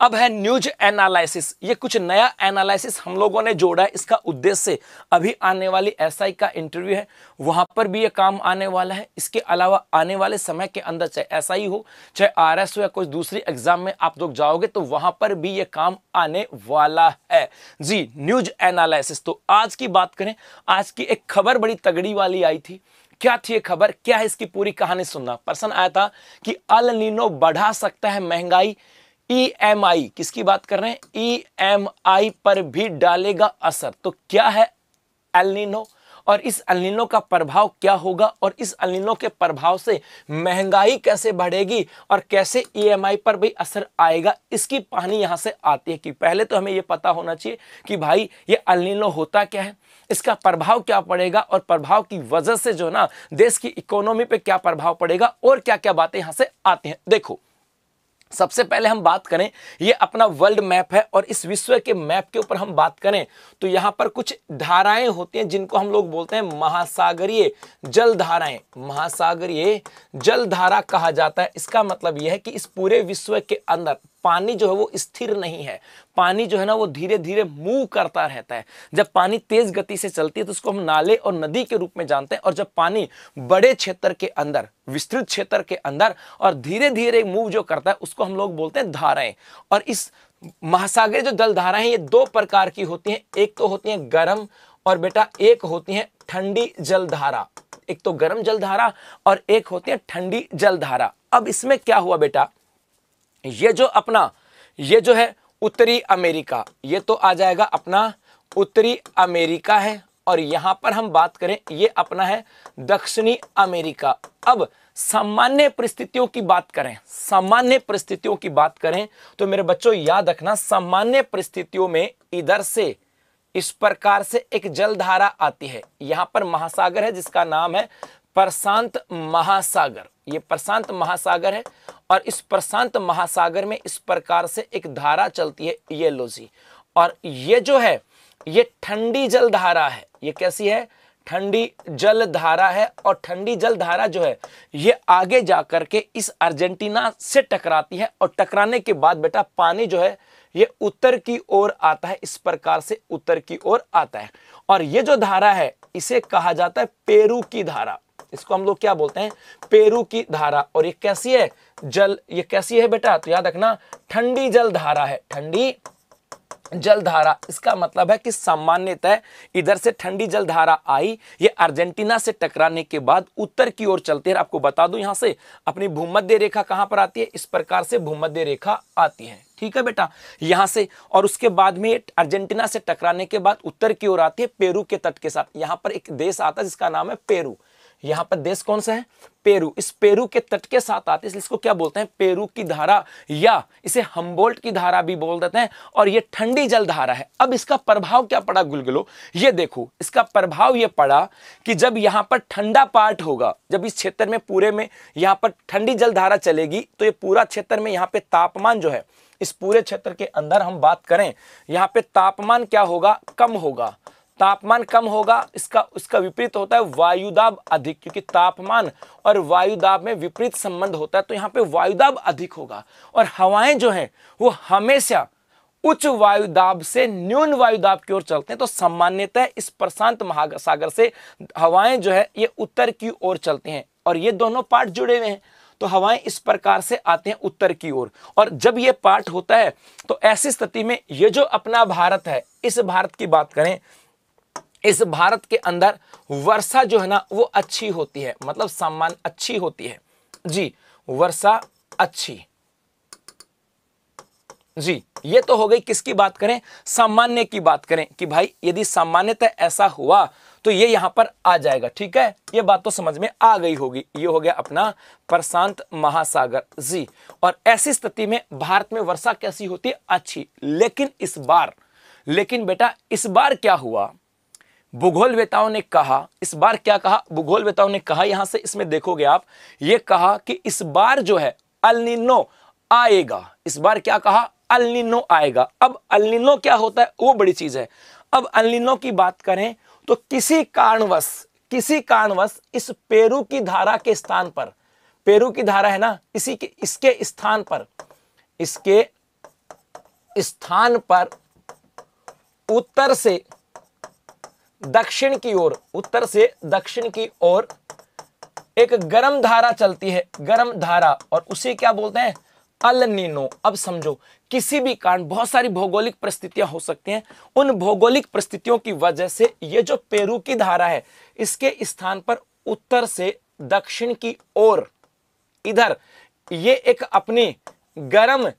अब है news analysis ये कुछ नया एनालिसिस हम लोगों ने जोड़ा है इसका उद्देश्य अभी आने वाली एसआई का इंटरव्यू है वहां पर भी ये काम आने वाला है इसके अलावा आने वाले समय के अंदर चाहे एसआई हो चाहे आरएस हो या कोई दूसरी एग्जाम में आप लोग जाओगे तो वहां पर भी ये काम आने वाला है जी न्यूज एनालिसिस तो आज की बात करें आज की एक खबर बड़ी तगड़ी वाली आई थी क्या थी ये खबर क्या है इसकी पूरी कहानी सुनना पर्सन आया था कि अल नीनो बढ़ा सकता है महंगाई ई e किसकी बात कर रहे हैं ई e पर भी डालेगा असर तो क्या है एलिनो और इस अलिनो का प्रभाव क्या होगा और इस अलिनो के प्रभाव से महंगाई कैसे बढ़ेगी और कैसे ईएमआई e पर भी असर आएगा इसकी पानी यहां से आती है कि पहले तो हमें यह पता होना चाहिए कि भाई ये अलिनो होता क्या है इसका प्रभाव क्या पड़ेगा और प्रभाव की वजह से जो ना देश की इकोनॉमी पे क्या प्रभाव पड़ेगा और क्या क्या बातें यहां से आती हैं देखो सबसे पहले हम बात करें ये अपना वर्ल्ड मैप है और इस विश्व के मैप के ऊपर हम बात करें तो यहां पर कुछ धाराएं होती हैं जिनको हम लोग बोलते हैं महासागरीय जल धाराएं महासागरीय जल धारा कहा जाता है इसका मतलब यह है कि इस पूरे विश्व के अंदर पानी जो है वो स्थिर नहीं है पानी जो है ना वो धीरे धीरे मूव करता रहता है जब पानी तेज गति से चलती है तो उसको हम नाले और नदी के रूप में जानते हैं और जब पानी बड़े क्षेत्र के अंदर विस्तृत क्षेत्र के अंदर और धीरे धीरे मूव जो करता है उसको हम लोग बोलते हैं धाराएं और इस महासागर जो जल धाराएं ये दो प्रकार की होती हैं एक तो होती है गर्म और बेटा एक होती है ठंडी जल धारा एक तो गर्म जल धारा और एक होती है ठंडी जल धारा अब इसमें क्या हुआ बेटा ये जो अपना ये जो है उत्तरी अमेरिका ये तो आ जाएगा अपना उत्तरी अमेरिका है और यहां पर हम बात करें ये अपना है दक्षिणी अमेरिका अब सामान्य परिस्थितियों की बात करें सामान्य परिस्थितियों की बात करें तो मेरे बच्चों याद रखना सामान्य परिस्थितियों में इधर से इस प्रकार से एक जलधारा आती है यहां पर महासागर है जिसका नाम है प्रशांत महासागर ये प्रशांत महासागर है और इस प्रशांत महासागर में इस प्रकार से एक धारा चलती है लोजी और ये जो है ये ठंडी जल धारा है ये कैसी है ठंडी जल धारा है और ठंडी जल धारा जो है ये आगे जा करके इस अर्जेंटीना से टकराती है और टकराने के बाद बेटा पानी जो है ये उत्तर की ओर आता है इस प्रकार से उत्तर की ओर आता है और ये जो धारा है इसे कहा जाता है पेरू की धारा इसको हम लोग क्या बोलते हैं पेरू की धारा और ये कैसी है जल ये कैसी है बेटा तो याद रखना ठंडी जल धारा है ठंडी जल धारा इसका मतलब है कि सामान्यतः इधर से ठंडी जल धारा आई ये अर्जेंटीना से टकराने के बाद उत्तर की ओर चलते हैं आपको बता दूं यहां से अपनी भूमध्य रेखा कहां पर आती है इस प्रकार से भूमध्य रेखा आती है ठीक है बेटा यहां से और उसके बाद में अर्जेंटीना से टकराने के बाद उत्तर की ओर आती है पेरू के तट के साथ यहां पर एक देश आता है जिसका नाम है पेरू यहां पर देश कौन सा है पेरू इस पेरू के तट के साथ आते इसलिए इसको क्या बोलते हैं पेरू की धारा या इसे हम्बोल्ट की धारा भी बोल देते हैं और ये ठंडी जल धारा है अब इसका प्रभाव क्या पड़ा गुलगुलो ये देखो इसका प्रभाव ये पड़ा कि जब यहाँ पर ठंडा पार्ट होगा जब इस क्षेत्र में पूरे में यहाँ पर ठंडी जल धारा चलेगी तो ये पूरा क्षेत्र में यहाँ पे तापमान जो है इस पूरे क्षेत्र के अंदर हम बात करें यहाँ पे तापमान क्या होगा कम होगा तापमान कम होगा इसका उसका विपरीत होता है वायुदाब अधिक क्योंकि तापमान और वायुदाब में विपरीत संबंध होता है तो यहाँ पे वायुदाब अधिक होगा और हवाएं जो हैं वो हमेशा उच्च वायुदाब से न्यून वायुदाब की ओर चलते हैं तो सामान्यतः इस प्रशांत महासागर से हवाएं जो है ये उत्तर की ओर चलते हैं और ये दोनों पार्ट जुड़े हुए हैं तो हवाएं इस प्रकार से आते हैं उत्तर की ओर और, और जब ये पार्ट होता है तो ऐसी स्थिति में ये जो अपना भारत है इस भारत की बात करें इस भारत के अंदर वर्षा जो है ना वो अच्छी होती है मतलब सामान अच्छी होती है जी वर्षा अच्छी जी ये तो हो गई किसकी बात करें सामान्य की बात करें कि भाई यदि सामान्यतः ऐसा हुआ तो ये यहां पर आ जाएगा ठीक है ये बात तो समझ में आ गई होगी ये हो गया अपना प्रशांत महासागर जी और ऐसी स्थिति में भारत में वर्षा कैसी होती है अच्छी लेकिन इस बार लेकिन बेटा इस बार क्या हुआ भूगोल वेताओं ने कहा इस बार क्या कहा भूगोल वेताओं ने कहा यहां से इसमें देखोगे आप ये कहा कि इस बार जो है अलिनो आएगा इस बार क्या कहा अलिनो आएगा अब अलिनो क्या होता है वो बड़ी चीज है अब अलिनो की बात करें तो किसी कारणवश किसी कारणवश इस पेरू की धारा के स्थान पर पेरू की धारा है ना इसी के इसके स्थान पर इसके स्थान पर उत्तर से दक्षिण की ओर उत्तर से दक्षिण की ओर एक गर्म धारा चलती है गर्म धारा और उसे क्या बोलते हैं अल नीनो अब समझो किसी भी कारण बहुत सारी भौगोलिक परिस्थितियां हो सकती हैं उन भौगोलिक परिस्थितियों की वजह से ये जो पेरू की धारा है इसके स्थान पर उत्तर से दक्षिण की ओर इधर ये एक अपनी गर्म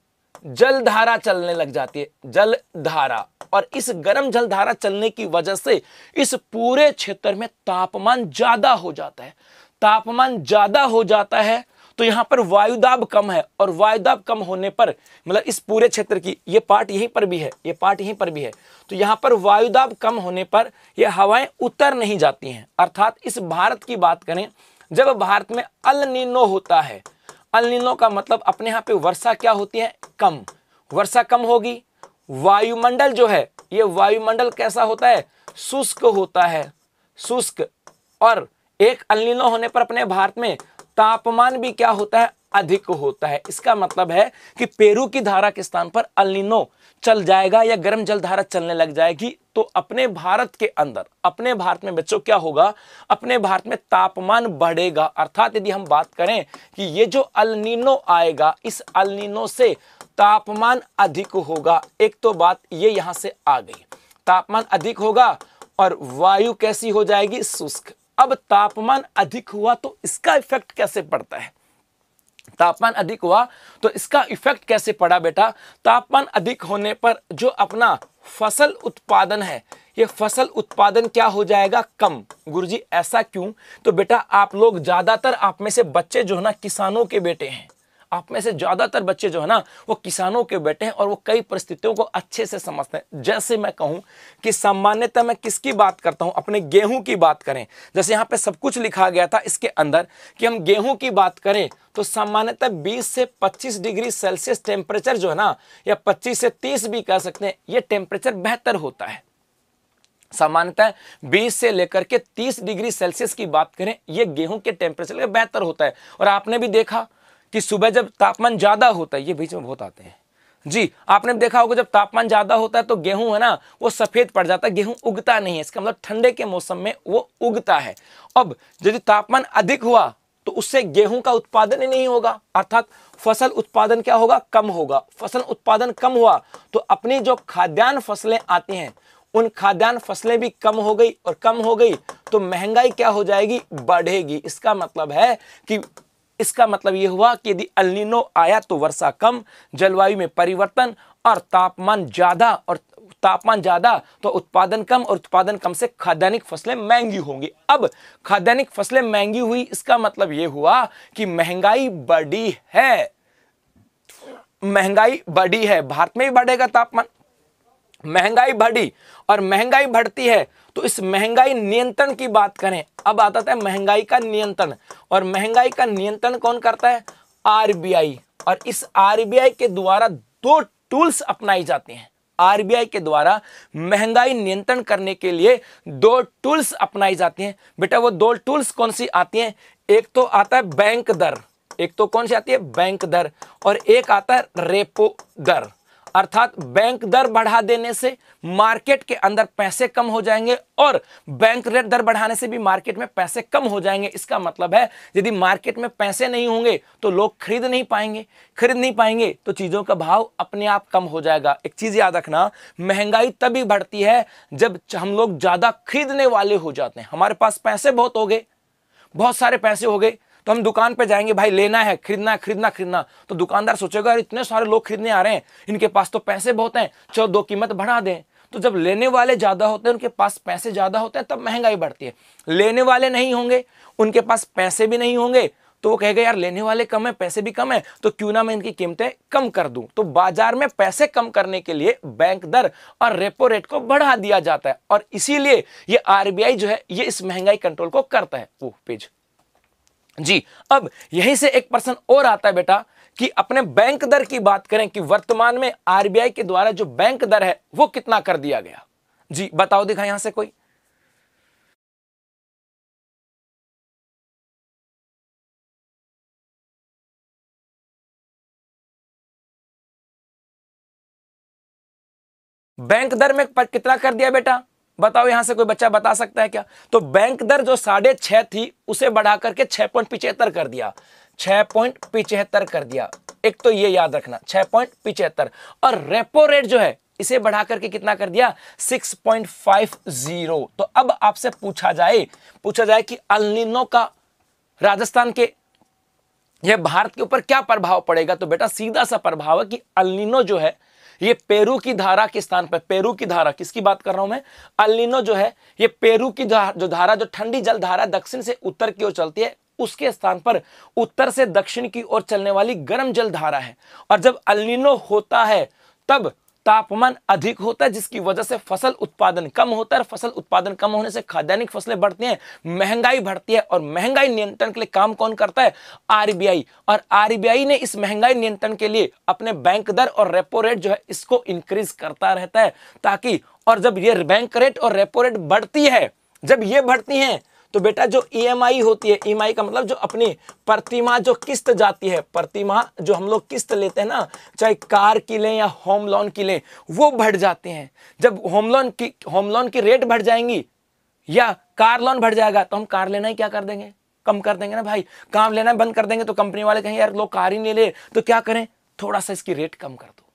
जल धारा चलने लग जाती है जल धारा और इस गर्म जल धारा चलने की वजह से इस पूरे क्षेत्र में तापमान ज्यादा हो जाता है तापमान ज्यादा हो जाता है तो यहाँ पर वायुदाब कम है और वायुदाब कम होने पर मतलब इस पूरे क्षेत्र की ये पार्ट यहीं पर भी है ये पार्ट यहीं पर भी है तो यहां पर वायुदाब कम होने पर ये हवाएं उतर नहीं जाती हैं अर्थात इस भारत की बात करें जब भारत में अल नीनो होता है अलिनो का मतलब अपने यहां पे वर्षा क्या होती है कम वर्षा कम होगी वायुमंडल जो है ये वायुमंडल कैसा होता है शुष्क होता है शुष्क और एक अलिनो होने पर अपने भारत में तापमान भी क्या होता है अधिक होता है इसका मतलब है कि पेरू की धारा के स्थान पर अलिनो चल जाएगा या गर्म जल धारा चलने लग जाएगी तो अपने भारत के अंदर अपने भारत में बच्चों क्या होगा अपने भारत में तापमान बढ़ेगा अर्थात यदि हम बात करें कि ये जो अलिनो आएगा इस अलिनो से तापमान अधिक होगा एक तो बात ये यहां से आ गई तापमान अधिक होगा और वायु कैसी हो जाएगी शुष्क अब तापमान अधिक हुआ तो इसका इफेक्ट कैसे पड़ता है तापमान अधिक हुआ तो इसका इफेक्ट कैसे पड़ा बेटा तापमान अधिक होने पर जो अपना फसल उत्पादन है ये फसल उत्पादन क्या हो जाएगा कम गुरुजी ऐसा क्यों तो बेटा आप लोग ज़्यादातर आप में से बच्चे जो है ना किसानों के बेटे हैं आप में से ज़्यादातर बच्चे जो है ना वो किसानों के बेटे हैं और वो कई परिस्थितियों को अच्छे से समझते हैं जैसे मैं कहूं कि सामान्यतः मैं किसकी बात करता हूं अपने गेहूं की बात करें जैसे यहां पे सब कुछ लिखा गया था इसके अंदर कि हम गेहूं की बात करें तो सामान्यतः 20 से 25 डिग्री सेल्सियस टेम्परेचर जो है ना या 25 से 30 भी कह सकते हैं यह टेम्परेचर बेहतर होता है सामान्यतः 20 से लेकर के 30 डिग्री सेल्सियस की बात करें यह गेहूं के टेम्परेचर बेहतर होता है और आपने भी देखा कि सुबह जब तापमान ज़्यादा होता है ये बीच में बहुत आते हैं जी आपने देखा होगा जब तापमान ज़्यादा होता है तो गेहूं है ना वो सफ़ेद पड़ जाता है गेहूं उगता नहीं है इसका मतलब ठंडे के मौसम में वो उगता है अब यदि तापमान अधिक हुआ तो उससे गेहूं का उत्पादन ही नहीं होगा अर्थात फसल उत्पादन क्या होगा कम होगा फसल उत्पादन कम हुआ तो अपनी जो खाद्यान्न फसलें आती हैं उन खाद्यान्न फसलें भी कम हो गई और कम हो गई तो महंगाई क्या हो जाएगी बढ़ेगी इसका मतलब है कि इसका मतलब यह हुआ कि यदि अलिनो आया तो वर्षा कम जलवायु में परिवर्तन और तापमान ज़्यादा और तापमान ज़्यादा तो उत्पादन कम और उत्पादन कम से खाद्यानिक फसलें महंगी होंगी अब खाद्यानिक फसलें महंगी हुई इसका मतलब यह हुआ कि महंगाई बढ़ी है महंगाई बढ़ी है भारत में भी बढ़ेगा तापमान महंगाई बढ़ी और महंगाई बढ़ती है तो इस महंगाई नियंत्रण की बात करें अब आता है महंगाई का नियंत्रण और महंगाई का नियंत्रण कौन करता है आरबीआई और इस आरबीआई के द्वारा दो टूल्स अपनाई जाती हैं आरबीआई के द्वारा महंगाई नियंत्रण करने के लिए दो टूल्स अपनाई जाती हैं बेटा वो दो टूल्स कौन सी आती हैं एक तो आता है बैंक दर एक तो कौन सी आती है बैंक दर और एक आता है रेपो दर अर्थात बैंक दर बढ़ा देने से मार्केट के अंदर पैसे कम हो जाएंगे और बैंक रेट दर बढ़ाने से भी मार्केट में पैसे कम हो जाएंगे इसका मतलब है यदि मार्केट में पैसे नहीं होंगे तो लोग खरीद नहीं पाएंगे खरीद नहीं पाएंगे तो चीज़ों का भाव अपने आप कम हो जाएगा एक चीज़ याद रखना महंगाई तभी बढ़ती है जब हम लोग ज़्यादा खरीदने वाले हो जाते हैं हमारे पास पैसे बहुत हो गए बहुत सारे पैसे हो गए तो हम दुकान पे जाएंगे भाई लेना है खरीदना है खरीदना खरीदना तो दुकानदार सोचेगा अरे इतने सारे लोग खरीदने आ रहे हैं इनके पास तो पैसे बहुत हैं चलो दो कीमत बढ़ा दें तो जब लेने वाले ज़्यादा होते हैं उनके पास पैसे ज़्यादा होते हैं तब महंगाई बढ़ती है लेने वाले नहीं होंगे उनके पास पैसे भी नहीं होंगे तो वो कहेगा यार लेने वाले कम है पैसे भी कम है तो क्यों ना मैं इनकी कीमतें कम कर दूं तो बाजार में पैसे कम करने के लिए बैंक दर और रेपो रेट को बढ़ा दिया जाता है और इसीलिए ये आरबीआई जो है ये इस महंगाई कंट्रोल को करता है वो पेज जी अब यहीं से एक पर्सन और आता है बेटा कि अपने बैंक दर की बात करें कि वर्तमान में आरबीआई के द्वारा जो बैंक दर है वो कितना कर दिया गया जी बताओ दिखा यहां से कोई बैंक दर में कितना कर दिया बेटा बताओ यहां से कोई बच्चा बता सकता है क्या तो बैंक दर जो साढ़े छह थी उसे बढ़ा करके छह पॉइंट पिचहत्तर कर दिया छह पॉइंट पिचहत्तर कर दिया एक तो ये याद रखना छह पॉइंट पिचहत्तर और रेपो रेट जो है इसे बढ़ा करके कितना कर दिया 6.50 तो अब आपसे पूछा जाए पूछा जाए कि अलिनो का राजस्थान के यह भारत के ऊपर क्या प्रभाव पड़ेगा तो बेटा सीधा सा प्रभाव है कि अलिनो जो है ये पेरू की धारा के स्थान पर पेरू की धारा किसकी बात कर रहा हूं मैं अलिनो जो है ये पेरू की जो धारा जो ठंडी जल धारा दक्षिण से उत्तर की ओर चलती है उसके स्थान पर उत्तर से दक्षिण की ओर चलने वाली गर्म जल धारा है और जब अलिनो होता है तब तापमान अधिक होता है जिसकी वजह से फसल उत्पादन कम होता है फसल उत्पादन कम होने से खाद्यानिक फसलें बढ़ती हैं महंगाई बढ़ती है और महंगाई नियंत्रण के लिए काम कौन करता है आरबीआई और आरबीआई ने इस महंगाई नियंत्रण के लिए अपने बैंक दर और रेपो रेट जो है इसको इंक्रीज करता रहता है ताकि और जब ये बैंक रेट और रेपो रेट बढ़ती है जब ये बढ़ती है तो बेटा जो ई e होती है ई e का मतलब जो अपनी प्रतिमा जो किस्त जाती है प्रतिमा जो हम लोग किस्त लेते हैं ना चाहे कार की लें या होम लोन की लें वो बढ़ जाते हैं जब होम लोन की होम लोन की रेट बढ़ जाएंगी या कार लोन बढ़ जाएगा तो हम कार लेना ही क्या कर देंगे कम कर देंगे ना भाई काम लेना बंद कर देंगे तो कंपनी वाले कहें यार लोग कार ही नहीं ले तो क्या करें थोड़ा सा इसकी रेट कम कर दो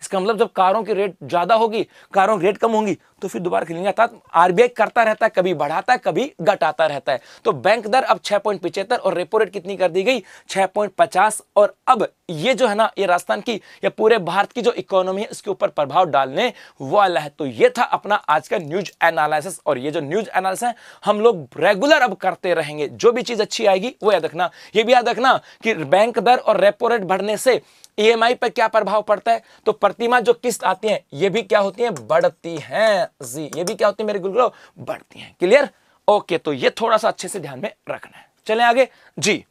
इसका मतलब जब कारों की रेट ज़्यादा होगी कारों की रेट कम होंगी तो फिर दोबारा खरीदेंगे अर्थात आरबीआई करता रहता है कभी बढ़ाता है कभी घटाता रहता है तो बैंक दर अब छह पॉइंट पिछहत्तर और रेपो रेट कितनी कर दी गई छह पॉइंट पचास और अब ये जो है ना ये राजस्थान की या पूरे भारत की जो इकोनॉमी है इसके ऊपर प्रभाव डालने वाला है तो ये था अपना आज का न्यूज एनालिसिस और ये जो न्यूज एनालिसिस है हम लोग रेगुलर अब करते रहेंगे जो भी चीज अच्छी आएगी वो याद रखना ये भी याद रखना कि बैंक दर और रेपो रेट बढ़ने से ईएमआई e पर क्या प्रभाव पड़ता है तो प्रतिमा जो किस्त आती है ये भी क्या होती है बढ़ती हैं जी ये भी क्या होती है मेरे गुलगुलो बढ़ती हैं क्लियर ओके तो ये थोड़ा सा अच्छे से ध्यान में रखना है चले आगे जी